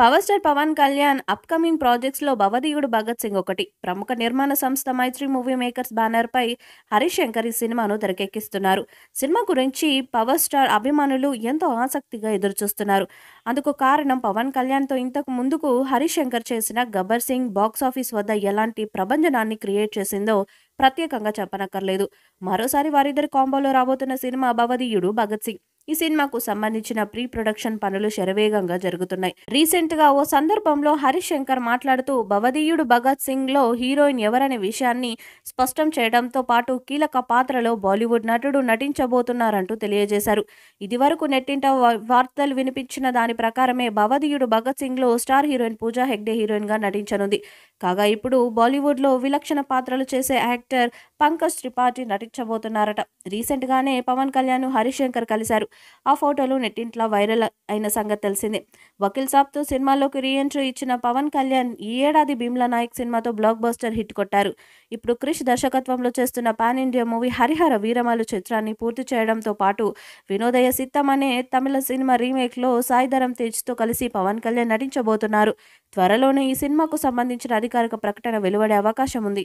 power star Pawan Kalyan upcoming ప్రాజెక్ట్స్లో భవదీయుడు భగత్ సింగ్ ఒకటి ప్రముఖ నిర్మాణ సంస్థ మైత్రి మూవీ మేకర్స్ బ్యానర్పై హరీష్ శంకర్ ఈ సినిమాను తెరకెక్కిస్తున్నారు సినిమా గురించి పవర్ స్టార్ అభిమానులు ఎంతో ఆసక్తిగా ఎదురుచూస్తున్నారు అందుకు కారణం పవన్ కళ్యాణ్తో ఇంతకు ముందుకు హరీష్ శంకర్ చేసిన గబ్బర్ సింగ్ బాక్సాఫీస్ వద్ద ఎలాంటి ప్రభంజనాన్ని క్రియేట్ చేసిందో ప్రత్యేకంగా చెప్పనక్కర్లేదు మరోసారి వారిద్దరి కాంబోలో రాబోతున్న సినిమా భవదీయుడు భగత్ సింగ్ ఈ సినిమాకు సంబంధించిన ప్రీ ప్రొడక్షన్ పనులు శరవేగంగా జరుగుతున్నాయి రీసెంట్ గా ఓ సందర్భంలో హరీష్ శంకర్ మాట్లాడుతూ భవదీయుడు భగత్ సింగ్ లో హీరోయిన్ ఎవరనే విషయాన్ని స్పష్టం చేయడంతో పాటు కీలక పాత్రలో బాలీవుడ్ నటుడు నటించబోతున్నారంటూ తెలియజేశారు ఇదివరకు నెట్టింట వార్తలు వినిపించిన దాని ప్రకారమే భవదీయుడు భగత్ సింగ్ లో star heroine Pooja Hegde heroine గా నటించనుంది కాగా ఇప్పుడు బాలీవుడ్ లో విలక్షణ పాత్రలు చేసే యాక్టర్ పంకజ్ త్రిపాఠి నటించబోతున్నారట రీసెంట్ గానే పవన్ కళ్యాణ్ హరిశంకర్ కలిశారు ఆ ఫోటోలు నెట్టింట్లో వైరల్ అయిన సంగతి తెలిసింది వకీల్ సాబ్తో సినిమాలోకి రీఎంట్రీ ఇచ్చిన పవన్ కళ్యాణ్ ఈ ఏడాది భీమ్లా నాయక్ సినిమాతో బ్లాక్ బస్టర్ హిట్ కొట్టారు ఇప్పుడు క్రిష్ దర్శకత్వంలో చేస్తున్న pan India movie Harihara Veeramallu చిత్రాన్ని పూర్తి చేయడంతో పాటు వినోదయ సిత్తం అనే తమిళ సినిమా రీమేక్లో సాయిధరం తేజ్తో కలిసి పవన్ కళ్యాణ్ నటించబోతున్నారు త్వరలోనే ఈ సినిమాకు సంబంధించిన అధికారిక ప్రకటన వెలువడే అవకాశం ఉంది